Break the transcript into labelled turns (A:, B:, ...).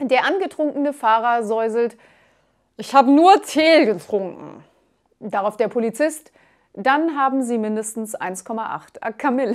A: Der angetrunkene Fahrer säuselt, ich habe nur Tee getrunken. Darauf der Polizist, dann haben Sie mindestens 1,8 Kamille.